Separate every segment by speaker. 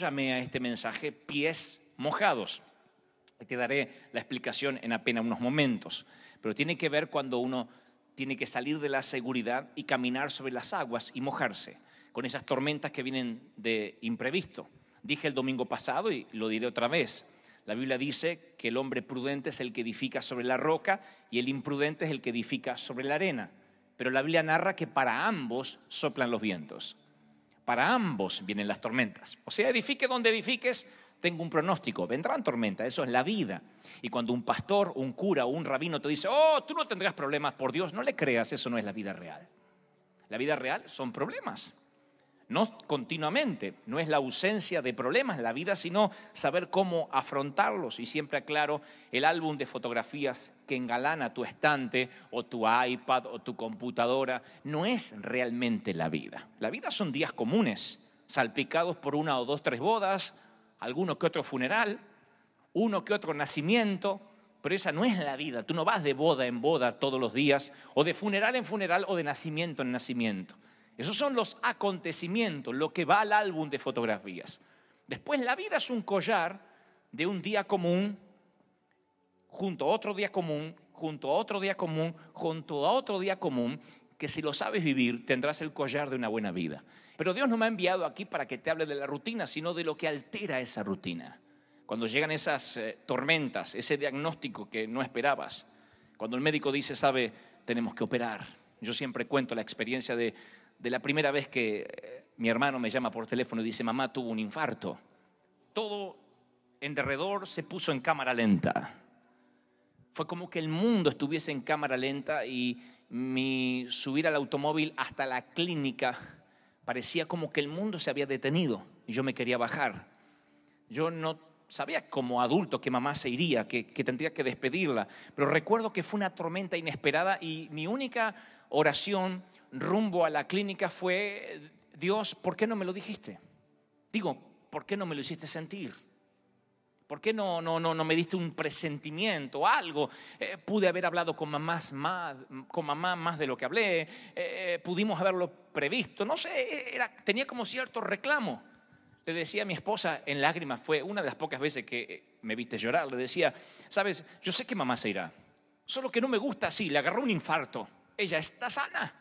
Speaker 1: llamé a este mensaje pies mojados. te daré la explicación en apenas unos momentos. Pero tiene que ver cuando uno tiene que salir de la seguridad y caminar sobre las aguas y mojarse, con esas tormentas que vienen de imprevisto. Dije el domingo pasado y lo diré otra vez. La Biblia dice que el hombre prudente es el que edifica sobre la roca y el imprudente es el que edifica sobre la arena. Pero la Biblia narra que para ambos soplan los vientos para ambos vienen las tormentas. O sea, edifique donde edifiques, tengo un pronóstico, vendrán tormentas, eso es la vida. Y cuando un pastor, un cura o un rabino te dice, oh, tú no tendrás problemas por Dios, no le creas, eso no es la vida real. La vida real son problemas no continuamente, no es la ausencia de problemas la vida, sino saber cómo afrontarlos. Y siempre aclaro, el álbum de fotografías que engalana tu estante o tu iPad o tu computadora no es realmente la vida. La vida son días comunes, salpicados por una o dos, tres bodas, alguno que otro funeral, uno que otro nacimiento, pero esa no es la vida. Tú no vas de boda en boda todos los días, o de funeral en funeral, o de nacimiento en nacimiento. Esos son los acontecimientos, lo que va al álbum de fotografías. Después la vida es un collar de un día común, junto a otro día común, junto a otro día común, junto a otro día común, que si lo sabes vivir tendrás el collar de una buena vida. Pero Dios no me ha enviado aquí para que te hable de la rutina, sino de lo que altera esa rutina. Cuando llegan esas eh, tormentas, ese diagnóstico que no esperabas, cuando el médico dice, sabe, tenemos que operar. Yo siempre cuento la experiencia de de la primera vez que eh, mi hermano me llama por teléfono y dice, mamá tuvo un infarto. Todo en derredor se puso en cámara lenta. Fue como que el mundo estuviese en cámara lenta y mi subir al automóvil hasta la clínica parecía como que el mundo se había detenido y yo me quería bajar. Yo no sabía como adulto que mamá se iría, que, tendría que despedirla, pero recuerdo que fue una tormenta inesperada y mi única oración rumbo a la clínica fue, Dios, ¿por qué no me lo dijiste? Digo, ¿por qué no me lo hiciste sentir? ¿Por qué no, no, no, no me diste un presentimiento, algo? Eh, pude haber hablado con, más, con mamá más de lo que hablé, eh, pudimos haberlo previsto, no sé, tenía como cierto reclamo. Le decía a mi esposa en lágrimas, fue una de las pocas veces que eh, me viste llorar, le decía, sabes, yo sé que mamá se irá, solo que no me gusta así, le agarró un infarto, ella está sana.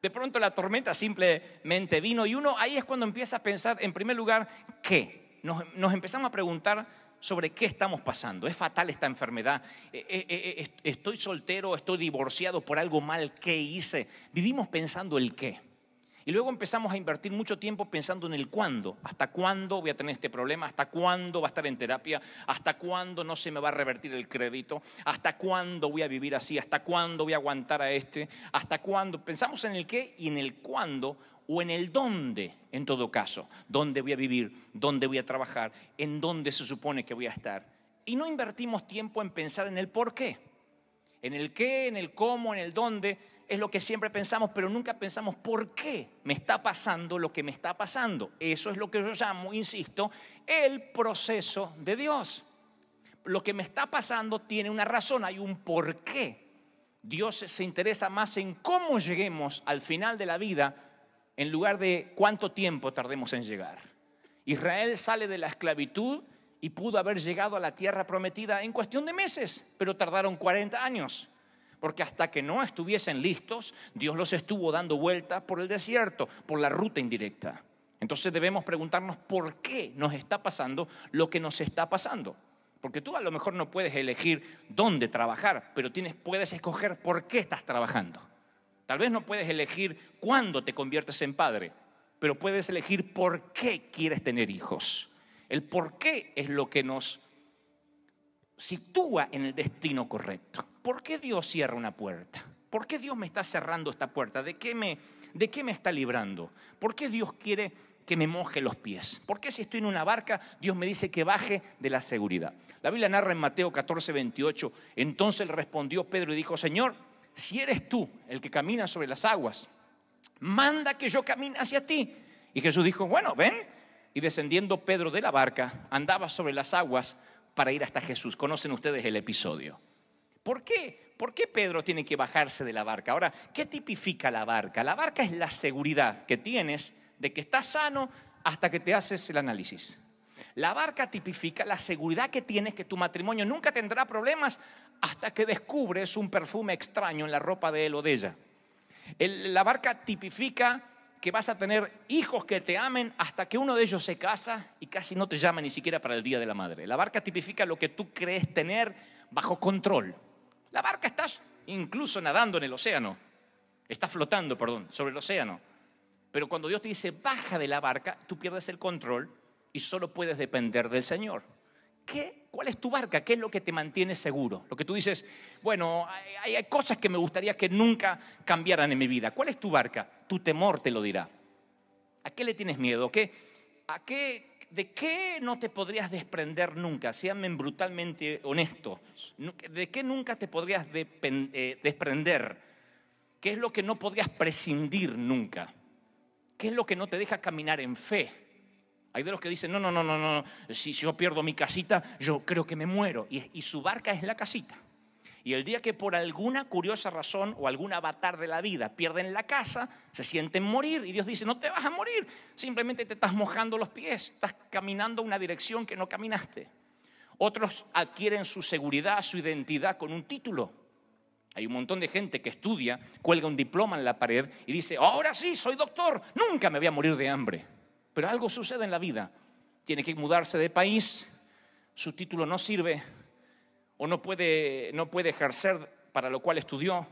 Speaker 1: De pronto la tormenta simplemente vino y uno ahí es cuando empieza a pensar, en primer lugar, ¿qué? Nos, empezamos a preguntar sobre qué estamos pasando. ¿Es fatal esta enfermedad? ¿E, e, e, ¿Estoy soltero? ¿Estoy divorciado por algo mal? ¿Qué hice? Vivimos pensando el qué. Y luego empezamos a invertir mucho tiempo pensando en el cuándo. ¿Hasta cuándo voy a tener este problema? ¿Hasta cuándo va a estar en terapia? ¿Hasta cuándo no se me va a revertir el crédito? ¿Hasta cuándo voy a vivir así? ¿Hasta cuándo voy a aguantar a este? ¿Hasta cuándo? Pensamos en el qué y en el cuándo o en el dónde, en todo caso. ¿Dónde voy a vivir? ¿Dónde voy a trabajar? ¿En dónde se supone que voy a estar? Y no invertimos tiempo en pensar en el por qué. En el qué, en el cómo, en el dónde es lo que siempre pensamos, pero nunca pensamos por qué me está pasando lo que me está pasando. Eso es lo que yo llamo, insisto, el proceso de Dios. Lo que me está pasando tiene una razón, hay un por qué. Dios se interesa más en cómo lleguemos al final de la vida en lugar de cuánto tiempo tardemos en llegar. Israel sale de la esclavitud y pudo haber llegado a la tierra prometida en cuestión de meses, pero tardaron 40 años porque hasta que no estuviesen listos, Dios los estuvo dando vueltas por el desierto, por la ruta indirecta. Entonces debemos preguntarnos por qué nos está pasando lo que nos está pasando. Porque tú a lo mejor no puedes elegir dónde trabajar, pero tienes, puedes escoger por qué estás trabajando. Tal vez no puedes elegir cuándo te conviertes en padre, pero puedes elegir por qué quieres tener hijos. El por qué es lo que nos sitúa en el destino correcto. ¿por qué Dios cierra una puerta? ¿Por qué Dios me está cerrando esta puerta? ¿De qué me, está librando? ¿Por qué Dios quiere que me moje los pies? ¿Por qué si estoy en una barca, Dios me dice que baje de la seguridad? La Biblia narra en Mateo 14, 28, entonces respondió Pedro y dijo, Señor, si eres tú el que camina sobre las aguas, manda que yo camine hacia ti. Y Jesús dijo, bueno, ven. Y descendiendo Pedro de la barca, andaba sobre las aguas para ir hasta Jesús. Conocen ustedes el episodio. ¿Por qué? ¿Por qué Pedro tiene que bajarse de la barca? Ahora, ¿qué tipifica la barca? La barca es la seguridad que tienes de que estás sano hasta que te haces el análisis. La barca tipifica la seguridad que tienes que tu matrimonio nunca tendrá problemas hasta que descubres un perfume extraño en la ropa de él o de ella. la barca tipifica que vas a tener hijos que te amen hasta que uno de ellos se casa y casi no te llama ni siquiera para el Día de la Madre. La barca tipifica lo que tú crees tener bajo control. La barca estás incluso nadando en el océano, está flotando, perdón, sobre el océano. Pero cuando Dios te dice baja de la barca, tú pierdes el control y solo puedes depender del Señor. ¿Qué? ¿Cuál es tu barca? ¿Qué es lo que te mantiene seguro? Lo que tú dices, bueno, hay, hay cosas que me gustaría que nunca cambiaran en mi vida. ¿Cuál es tu barca? Tu temor te lo dirá. ¿A qué le tienes miedo? ¿Qué, ¿A qué ¿de qué no te podrías desprender nunca? Seanme brutalmente honestos. ¿De qué nunca te podrías eh, desprender? ¿Qué es lo que no podrías prescindir nunca? ¿Qué es lo que no te deja caminar en fe? Hay de los que dicen, no, no, no, no, no, si yo pierdo mi casita, yo creo que me muero. y su barca es la casita. Y el día que por alguna curiosa razón o algún avatar de la vida pierden la casa, se sienten morir. Y Dios dice, no te vas a morir, simplemente te estás mojando los pies, estás caminando una dirección que no caminaste. Otros adquieren su seguridad, su identidad con un título. Hay un montón de gente que estudia, cuelga un diploma en la pared y dice, ahora sí, soy doctor, nunca me voy a morir de hambre. Pero algo sucede en la vida. Tiene que mudarse de país, su título no sirve, o no puede, no puede ejercer para lo cual estudió,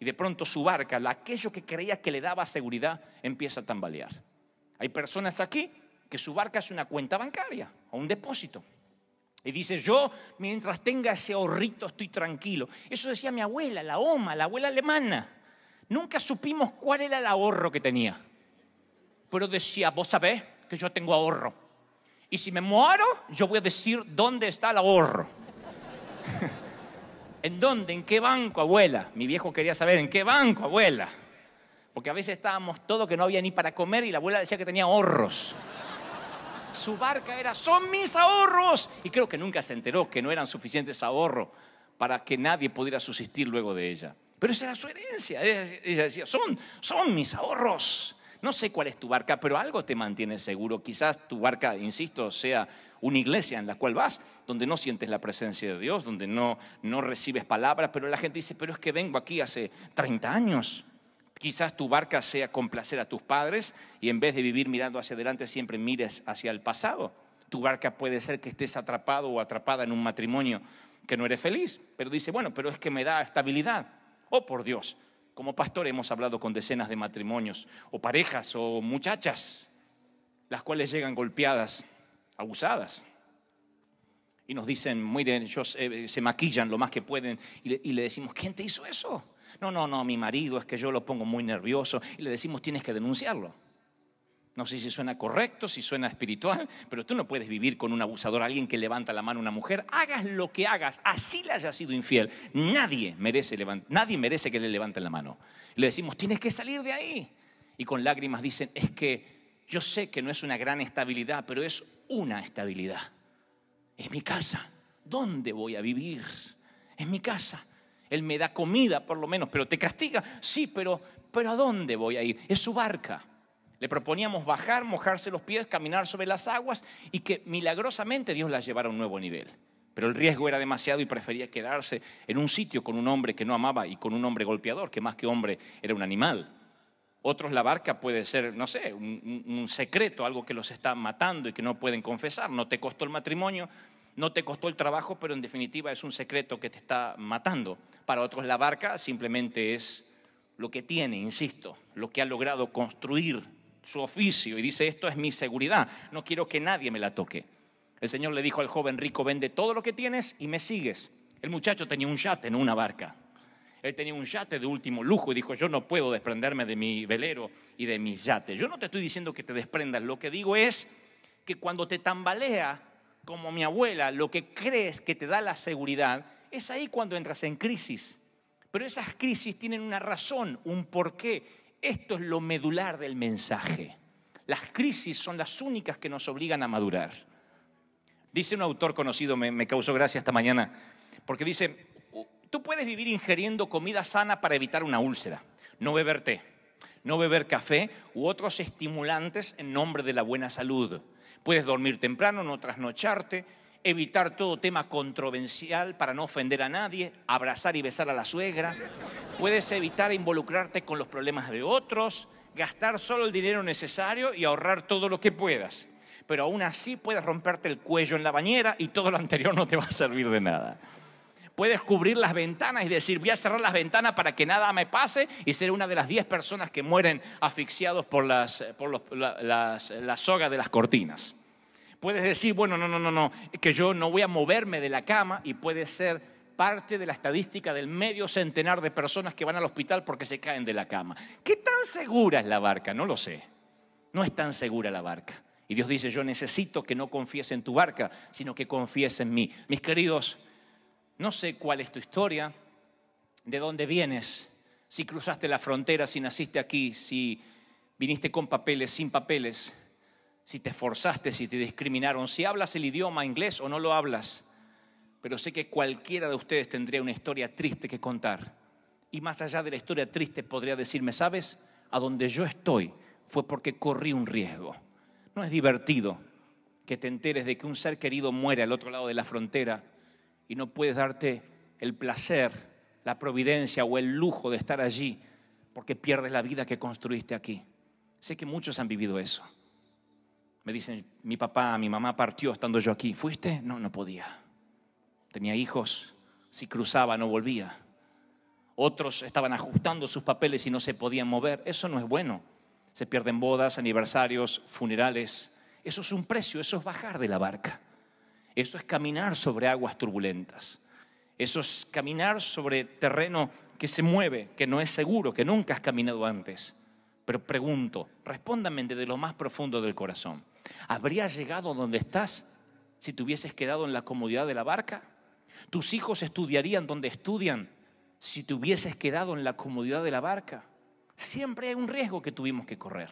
Speaker 1: y de pronto su barca, aquello que creía que le daba seguridad, empieza a tambalear. Hay personas aquí que su barca es una cuenta bancaria o un depósito. Y dice, yo mientras tenga ese ahorrito estoy tranquilo. Eso decía mi abuela, la OMA, la abuela alemana. Nunca supimos cuál era el ahorro que tenía. Pero decía, vos sabés que yo tengo ahorro. Y si me muero, yo voy a decir dónde está el ahorro. ¿En dónde? ¿En qué banco, abuela? Mi viejo quería saber, ¿en qué banco, abuela? Porque a veces estábamos todos que no había ni para comer y la abuela decía que tenía ahorros. Su barca era, son mis ahorros. Y creo que nunca se enteró que no eran suficientes ahorros para que nadie pudiera subsistir luego de ella. Pero esa era su herencia. Ella decía, son, son mis ahorros. No sé cuál es tu barca, pero algo te mantiene seguro. Quizás tu barca, insisto, sea una iglesia en la cual vas, donde no sientes la presencia de Dios, donde no, no recibes palabras, pero la gente dice, pero es que vengo aquí hace 30 años. Quizás tu barca sea complacer a tus padres y en vez de vivir mirando hacia adelante siempre mires hacia el pasado. Tu barca puede ser que estés atrapado o atrapada en un matrimonio que no eres feliz, pero dice, bueno, pero es que me da estabilidad. Oh, por Dios, como pastor hemos hablado con decenas de matrimonios o parejas o muchachas, las cuales llegan golpeadas abusadas. Y nos dicen, miren, ellos eh, eh, se maquillan lo más que pueden y le, decimos, ¿quién te hizo eso? No, no, no, mi marido es que yo lo pongo muy nervioso y le decimos, tienes que denunciarlo. No sé si suena correcto, si suena espiritual, pero tú no puedes vivir con un abusador, alguien que levanta la mano a una mujer. Hagas lo que hagas, así le haya sido infiel. Nadie merece, nadie merece que le levanten la mano. Le decimos, tienes que salir de ahí. Y con lágrimas dicen, es que yo sé que no es una gran estabilidad, pero es una estabilidad. Es mi casa. ¿Dónde voy a vivir? Es mi casa. Él me da comida por lo menos, pero te castiga. Sí, pero, pero ¿a dónde voy a ir? Es su barca. Le proponíamos bajar, mojarse los pies, caminar sobre las aguas y que milagrosamente Dios las llevara a un nuevo nivel. Pero el riesgo era demasiado y prefería quedarse en un sitio con un hombre que no amaba y con un hombre golpeador, que más que hombre era un animal. Otros la barca puede ser, no sé, un, secreto, algo que los está matando y que no pueden confesar. No te costó el matrimonio, no te costó el trabajo, pero en definitiva es un secreto que te está matando. Para otros la barca simplemente es lo que tiene, insisto, lo que ha logrado construir su oficio y dice, esto es mi seguridad, no quiero que nadie me la toque. El Señor le dijo al joven rico, vende todo lo que tienes y me sigues. El muchacho tenía un yate, en una barca. Él tenía un yate de último lujo y dijo, yo no puedo desprenderme de mi velero y de mi yates. Yo no te estoy diciendo que te desprendas, lo que digo es que cuando te tambalea, como mi abuela, lo que crees que te da la seguridad, es ahí cuando entras en crisis. Pero esas crisis tienen una razón, un porqué. Esto es lo medular del mensaje. Las crisis son las únicas que nos obligan a madurar. Dice un autor conocido, me, me causó gracia esta mañana, porque dice, Tú puedes vivir ingiriendo comida sana para evitar una úlcera, no beber té, no beber café u otros estimulantes en nombre de la buena salud. Puedes dormir temprano, no trasnocharte, evitar todo tema controversial para no ofender a nadie, abrazar y besar a la suegra. Puedes evitar involucrarte con los problemas de otros, gastar solo el dinero necesario y ahorrar todo lo que puedas. Pero aún así puedes romperte el cuello en la bañera y todo lo anterior no te va a servir de nada puedes cubrir las ventanas y decir, voy a cerrar las ventanas para que nada me pase y ser una de las 10 personas que mueren asfixiados por las, eh, por eh, la, soga de las cortinas. Puedes decir, bueno, no, no, no, no, que yo no voy a moverme de la cama y puede ser parte de la estadística del medio centenar de personas que van al hospital porque se caen de la cama. ¿Qué tan segura es la barca? No lo sé. No es tan segura la barca. Y Dios dice, yo necesito que no confíes en tu barca, sino que confíes en mí. Mis queridos, no sé cuál es tu historia, de dónde vienes, si cruzaste la frontera, si naciste aquí, si viniste con papeles, sin papeles, si te esforzaste, si te discriminaron, si hablas el idioma inglés o no lo hablas. Pero sé que cualquiera de ustedes tendría una historia triste que contar. Y más allá de la historia triste podría decirme, ¿sabes? A donde yo estoy fue porque corrí un riesgo. No es divertido que te enteres de que un ser querido muere al otro lado de la frontera y no puedes darte el placer, la providencia o el lujo de estar allí porque pierdes la vida que construiste aquí. Sé que muchos han vivido eso. Me dicen, mi papá, mi mamá partió estando yo aquí. ¿Fuiste? No, no podía. Tenía hijos. Si cruzaba, no volvía. Otros estaban ajustando sus papeles y no se podían mover. Eso no es bueno. Se pierden bodas, aniversarios, funerales. Eso es un precio, eso es bajar de la barca. Eso es caminar sobre aguas turbulentas. Eso es caminar sobre terreno que se mueve, que no es seguro, que nunca has caminado antes. Pero pregunto, respóndame desde lo más profundo del corazón. ¿Habrías llegado donde estás si te hubieses quedado en la comodidad de la barca? ¿Tus hijos estudiarían donde estudian si te hubieses quedado en la comodidad de la barca? Siempre hay un riesgo que tuvimos que correr.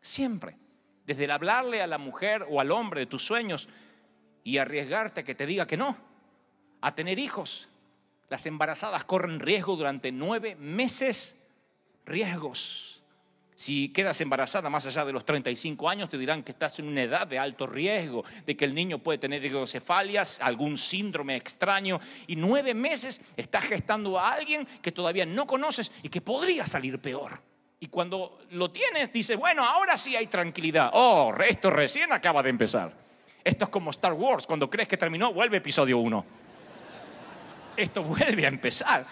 Speaker 1: Siempre. Desde el hablarle a la mujer o al hombre de tus sueños, y arriesgarte a que te diga que no, a tener hijos. Las embarazadas corren riesgo durante nueve meses, riesgos. Si quedas embarazada más allá de los 35 años, te dirán que estás en una edad de alto riesgo, de que el niño puede tener hidrocefalias, algún síndrome extraño, y nueve meses estás gestando a alguien que todavía no conoces y que podría salir peor. Y cuando lo tienes, dices, bueno, ahora sí hay tranquilidad. Oh, esto recién acaba de empezar. Esto es como Star Wars, cuando crees que terminó, vuelve episodio 1. Esto vuelve a empezar,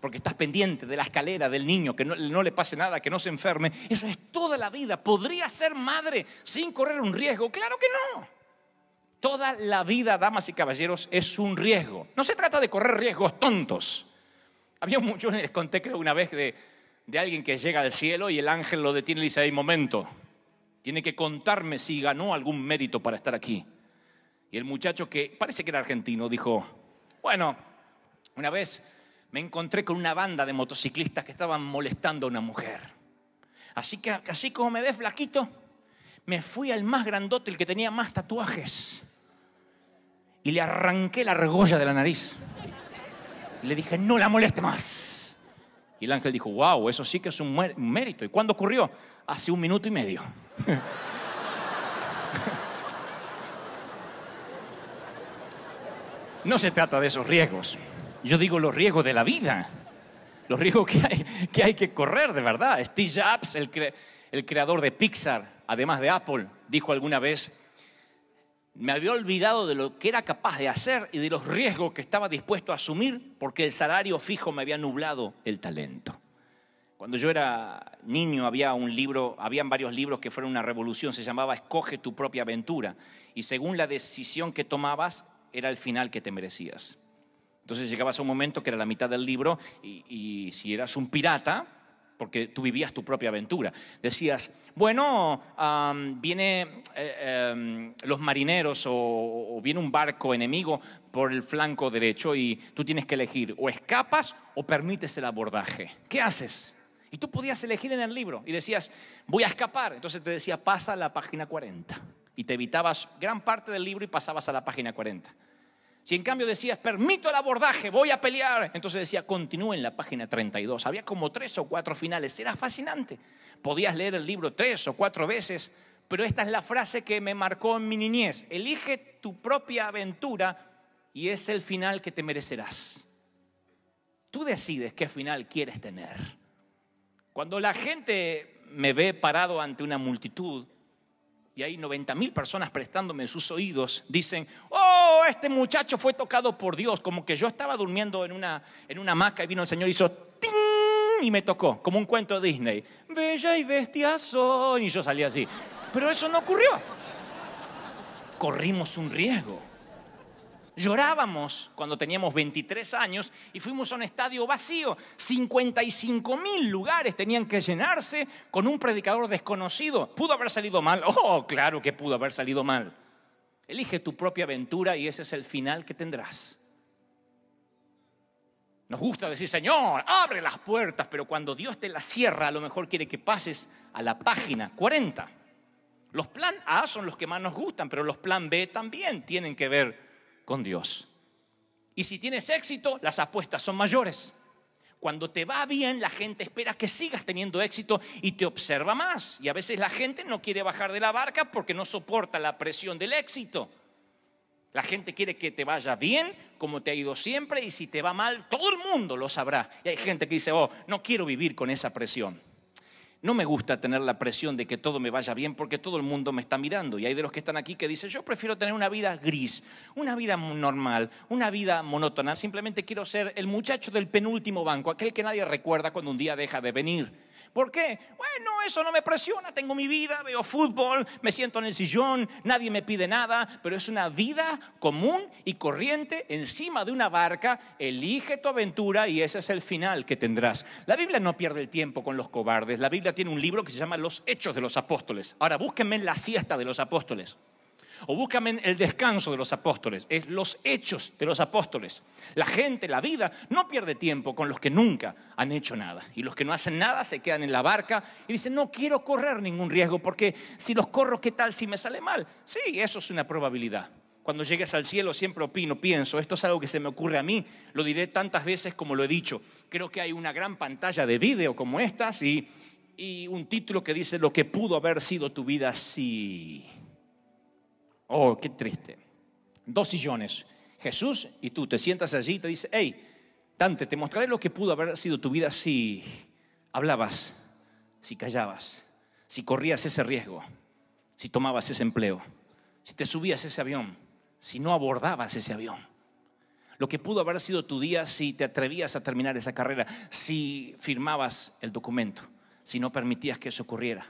Speaker 1: porque estás pendiente de la escalera del niño, que no, le pase nada, que no se enferme. Eso es toda la vida. ¿Podría ser madre sin correr un riesgo? Claro que no. Toda la vida, damas y caballeros, es un riesgo. No se trata de correr riesgos tontos. Había muchos, les conté creo una vez de, alguien que llega al cielo y el ángel lo detiene y dice, hay momento, tiene que contarme si ganó algún mérito para estar aquí. Y el muchacho que parece que era argentino dijo, bueno, una vez me encontré con una banda de motociclistas que estaban molestando a una mujer. Así que así como me ve flaquito, me fui al más grandote, el que tenía más tatuajes. Y le arranqué la argolla de la nariz. Le dije, no la moleste más. Y el ángel dijo, wow, eso sí que es un mérito. ¿Y cuándo ocurrió? hace un minuto y medio. No se trata de esos riesgos. Yo digo los riesgos de la vida. Los riesgos que hay que, hay que correr, de verdad. Steve Jobs, el creador de Pixar, además de Apple, dijo alguna vez, me había olvidado de lo que era capaz de hacer y de los riesgos que estaba dispuesto a asumir porque el salario fijo me había nublado el talento. Cuando yo era niño había un libro, habían varios libros que fueron una revolución, se llamaba Escoge tu propia aventura y según la decisión que tomabas era el final que te merecías. Entonces llegabas a un momento que era la mitad del libro y, si eras un pirata, porque tú vivías tu propia aventura. Decías, bueno, vienen viene eh, em, los marineros o, o, viene un barco enemigo por el flanco derecho y tú tienes que elegir o escapas o permites el abordaje. ¿Qué haces? Y tú podías elegir en el libro y decías, voy a escapar. Entonces te decía, pasa a la página 40. Y te evitabas gran parte del libro y pasabas a la página 40. Si en cambio decías, permito el abordaje, voy a pelear, entonces decía, continúe en la página 32. Había como tres o cuatro finales, era fascinante. Podías leer el libro tres o cuatro veces, pero esta es la frase que me marcó en mi niñez. Elige tu propia aventura y es el final que te merecerás. Tú decides qué final quieres tener. Cuando la gente me ve parado ante una multitud y hay 90 mil personas prestándome sus oídos, dicen, oh, este muchacho fue tocado por Dios, como que yo estaba durmiendo en una, en una hamaca y vino el Señor y hizo, y me tocó, como un cuento de Disney. Bella y bestia soy, y yo salí así. Pero eso no ocurrió. Corrimos un riesgo llorábamos cuando teníamos 23 años y fuimos a un estadio vacío. 55 mil lugares tenían que llenarse con un predicador desconocido. ¿Pudo haber salido mal? Oh, claro que pudo haber salido mal. Elige tu propia aventura y ese es el final que tendrás. Nos gusta decir, Señor, abre las puertas, pero cuando Dios te las cierra, a lo mejor quiere que pases a la página 40. Los plan A son los que más nos gustan, pero los plan B también tienen que ver con Dios. Y si tienes éxito, las apuestas son mayores. Cuando te va bien, la gente espera que sigas teniendo éxito y te observa más. Y a veces la gente no quiere bajar de la barca porque no soporta la presión del éxito. La gente quiere que te vaya bien, como te ha ido siempre, y si te va mal, todo el mundo lo sabrá. Y hay gente que dice, oh, no quiero vivir con esa presión. No me gusta tener la presión de que todo me vaya bien porque todo el mundo me está mirando. Y hay de los que están aquí que dicen, yo prefiero tener una vida gris, una vida normal, una vida monótona. Simplemente quiero ser el muchacho del penúltimo banco, aquel que nadie recuerda cuando un día deja de venir. ¿Por qué? Bueno, eso no me presiona, tengo mi vida, veo fútbol, me siento en el sillón, nadie me pide nada, pero es una vida común y corriente encima de una barca, elige tu aventura y ese es el final que tendrás. La Biblia no pierde el tiempo con los cobardes, la Biblia tiene un libro que se llama Los Hechos de los Apóstoles. Ahora búsquenme la siesta de los apóstoles. O búscame el descanso de los apóstoles, es los hechos de los apóstoles. La gente, la vida, no pierde tiempo con los que nunca han hecho nada. Y los que no hacen nada se quedan en la barca y dicen, no quiero correr ningún riesgo, porque si los corro, ¿qué tal si me sale mal? Sí, eso es una probabilidad. Cuando llegues al cielo siempre opino, pienso, esto es algo que se me ocurre a mí, lo diré tantas veces como lo he dicho. Creo que hay una gran pantalla de vídeo como estas y, un título que dice lo que pudo haber sido tu vida si... Oh, qué triste. Dos sillones. Jesús y tú te sientas allí y te dice, hey, Dante, te mostraré lo que pudo haber sido tu vida si hablabas, si callabas, si corrías ese riesgo, si tomabas ese empleo, si te subías ese avión, si no abordabas ese avión. Lo que pudo haber sido tu día si te atrevías a terminar esa carrera, si firmabas el documento, si no permitías que eso ocurriera,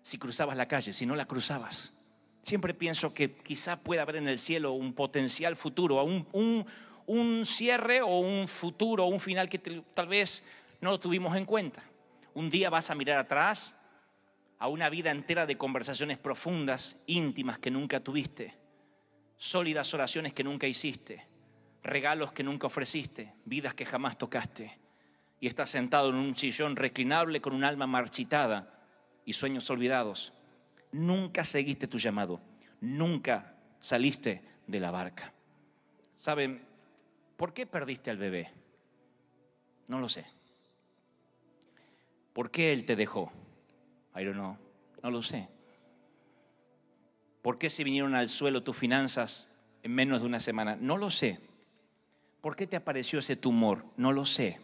Speaker 1: si cruzabas la calle, si no la cruzabas Siempre pienso que quizá pueda haber en el cielo un potencial futuro, un, cierre o un futuro, un final que tal vez no tuvimos en cuenta. Un día vas a mirar atrás a una vida entera de conversaciones profundas, íntimas que nunca tuviste, sólidas oraciones que nunca hiciste, regalos que nunca ofreciste, vidas que jamás tocaste. Y estás sentado en un sillón reclinable con un alma marchitada y sueños olvidados nunca seguiste tu llamado, nunca saliste de la barca. ¿Saben por qué perdiste al bebé? No lo sé. ¿Por qué él te dejó? I don't know. No lo sé. ¿Por qué se vinieron al suelo tus finanzas en menos de una semana? No lo sé. ¿Por qué te apareció ese tumor? No lo sé.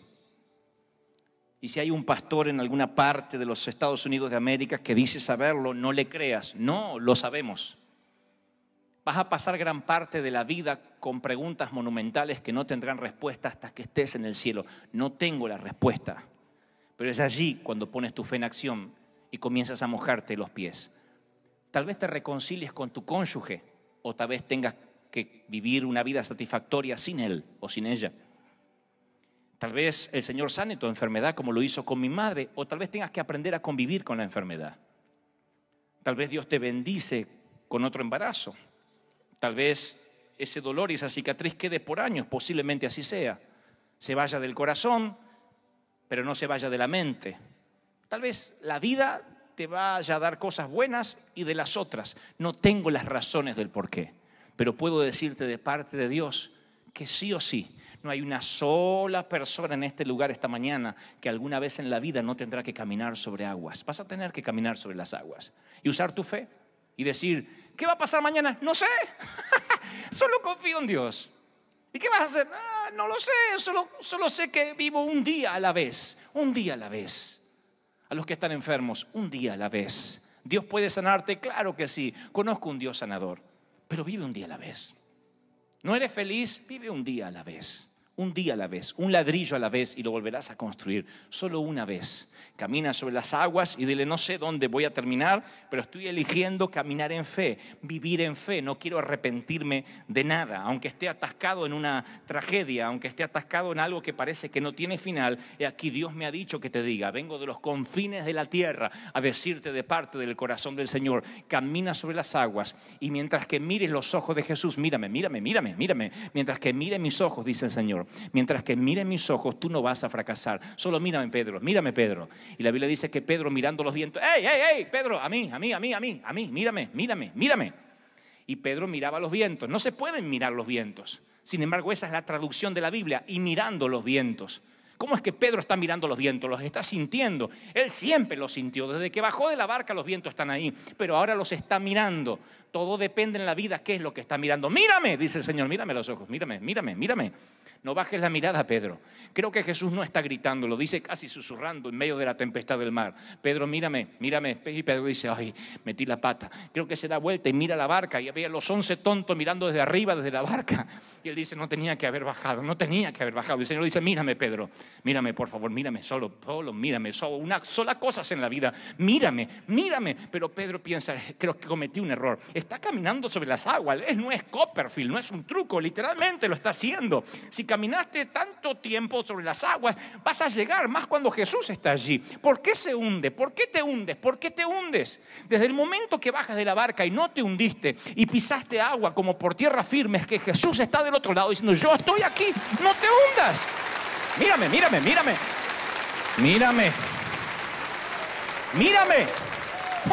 Speaker 1: Y si hay un pastor en alguna parte de los Estados Unidos de América que dice saberlo, no le creas. No, lo sabemos. Vas a pasar gran parte de la vida con preguntas monumentales que no tendrán respuesta hasta que estés en el cielo. No tengo la respuesta. Pero es allí cuando pones tu fe en acción y comienzas a mojarte los pies. Tal vez te reconcilies con tu cónyuge o tal vez tengas que vivir una vida satisfactoria sin él o sin ella. Tal vez el Señor sane tu enfermedad como lo hizo con mi madre, o tal vez tengas que aprender a convivir con la enfermedad. Tal vez Dios te bendice con otro embarazo. Tal vez ese dolor y esa cicatriz quede por años, posiblemente así sea. Se vaya del corazón, pero no se vaya de la mente. Tal vez la vida te vaya a dar cosas buenas y de las otras. No tengo las razones del por qué, pero puedo decirte de parte de Dios que sí o sí no hay una sola persona en este lugar esta mañana que alguna vez en la vida no tendrá que caminar sobre aguas. Vas a tener que caminar sobre las aguas y usar tu fe y decir, ¿qué va a pasar mañana? No sé. solo confío en Dios. ¿Y qué vas a hacer? Ah, no lo sé, solo, solo sé que vivo un día a la vez, un día a la vez. A los que están enfermos, un día a la vez. Dios puede sanarte, claro que sí. Conozco un Dios sanador, pero vive un día a la vez. No eres feliz, vive un día a la vez un día a la vez, un ladrillo a la vez y lo volverás a construir, solo una vez. Camina sobre las aguas y dile, no sé dónde voy a terminar, pero estoy eligiendo caminar en fe, vivir en fe, no quiero arrepentirme de nada, aunque esté atascado en una tragedia, aunque esté atascado en algo que parece que no tiene final, y aquí Dios me ha dicho que te diga, vengo de los confines de la tierra a decirte de parte del corazón del Señor, camina sobre las aguas y mientras que mires los ojos de Jesús, mírame, mírame, mírame, mírame, mientras que mire mis ojos, dice el Señor mientras que miren mis ojos, tú no vas a fracasar. Solo mírame, Pedro, mírame, Pedro. Y la Biblia dice que Pedro mirando los vientos, ¡Ey, ey, ey, Pedro! A mí, a mí, a mí, a mí, a mí, mírame, mírame, mírame. Y Pedro miraba los vientos. No se pueden mirar los vientos. Sin embargo, esa es la traducción de la Biblia, y mirando los vientos. ¿Cómo es que Pedro está mirando los vientos? Los está sintiendo. Él siempre los sintió. Desde que bajó de la barca los vientos están ahí, pero ahora los está mirando. Todo depende en la vida qué es lo que está mirando. Mírame, dice el Señor, mírame los ojos, mírame, mírame, mírame. No bajes la mirada, Pedro. Creo que Jesús no está gritando, lo dice casi susurrando en medio de la tempestad del mar. Pedro, mírame, mírame. Y Pedro dice, ay, metí la pata. Creo que se da vuelta y mira la barca. Y había los once tontos mirando desde arriba, desde la barca. Y él dice, no tenía que haber bajado, no tenía que haber bajado. Y el Señor dice, mírame, Pedro, mírame, por favor, mírame, solo, solo, mírame, solo. Una sola cosa en la vida, mírame, mírame. Pero Pedro piensa, eh, creo que cometí un error. Está caminando sobre las aguas, él no es Copperfield, no es un truco, literalmente lo está haciendo. Si caminaste tanto tiempo sobre las aguas, vas a llegar más cuando Jesús está allí. ¿Por qué se hunde? ¿Por qué te hundes? ¿Por qué te hundes? Desde el momento que bajas de la barca y no te hundiste y pisaste agua como por tierra firme, es que Jesús está del otro lado diciendo, yo estoy aquí, no te hundas. Mírame, mírame, mírame. Mírame. Mírame.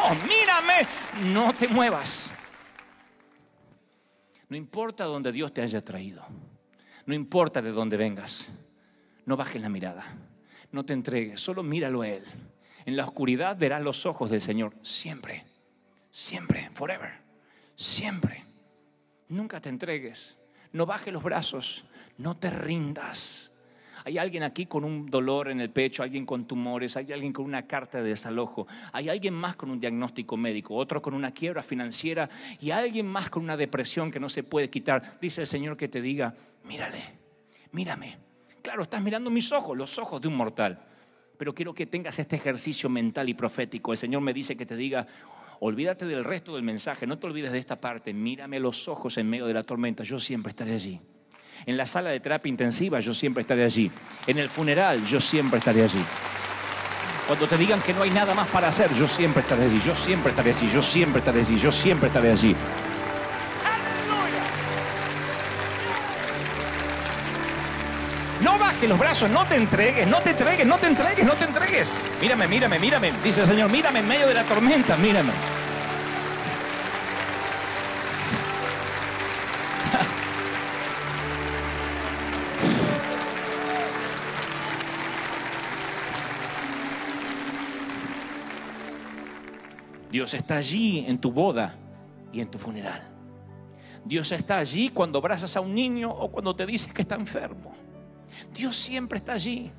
Speaker 1: Oh, mírame. No te muevas. No importa donde Dios te haya traído. No importa de dónde vengas, no bajes la mirada, no te entregues, solo míralo a Él. En la oscuridad verás los ojos del Señor, siempre, siempre, forever, siempre. Nunca te entregues, no bajes los brazos, no te rindas. Hay alguien aquí con un dolor en el pecho, alguien con tumores, hay alguien con una carta de desalojo, hay alguien más con un diagnóstico médico, otro con una quiebra financiera y alguien más con una depresión que no se puede quitar. Dice el Señor que te diga, mírale, mírame. Claro, estás mirando mis ojos, los ojos de un mortal. Pero quiero que tengas este ejercicio mental y profético. El Señor me dice que te diga, olvídate del resto del mensaje, no te olvides de esta parte, mírame los ojos en medio de la tormenta, yo siempre estaré allí. En la sala de terapia intensiva yo siempre estaré allí. En el funeral yo siempre estaré allí. Cuando te digan que no hay nada más para hacer, yo siempre estaré allí, yo siempre estaré allí, yo siempre estaré allí, yo siempre estaré allí. No bajes los brazos, no te entregues, no te entregues, no te entregues, no te entregues. Mírame, mírame, mírame, dice el Señor, mírame en medio de la tormenta, mírame. Dios está allí en tu boda y en tu funeral. Dios está allí cuando abrazas a un niño o cuando te dices que está enfermo. Dios siempre está allí.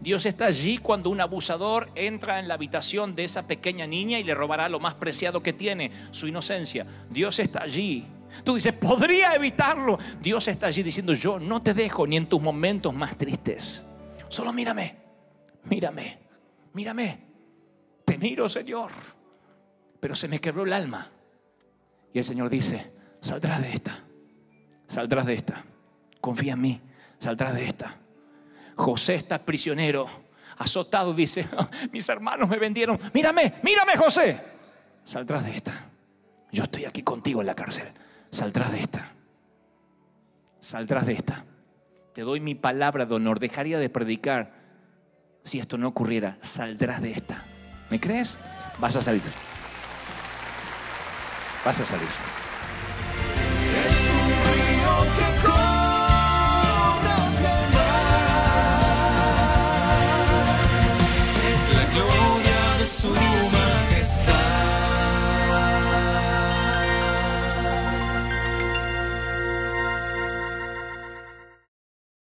Speaker 1: Dios está allí cuando un abusador entra en la habitación de esa pequeña niña y le robará lo más preciado que tiene, su inocencia. Dios está allí. Tú dices, podría evitarlo. Dios está allí diciendo, yo no te dejo ni en tus momentos más tristes. Solo mírame, mírame, mírame. Te miro, Señor pero se me quebró el alma. Y el Señor dice, saldrás de esta, saldrás de esta, confía en mí, saldrás de esta. José está prisionero, azotado, dice, ah, mis hermanos me vendieron, mírame, mírame José, saldrás de esta. Yo estoy aquí contigo en la cárcel, saldrás de esta, saldrás de esta. Te doy mi palabra de honor, dejaría de predicar si esto no ocurriera, saldrás de esta. ¿Me crees? Vas a salir. Passa, Sergi.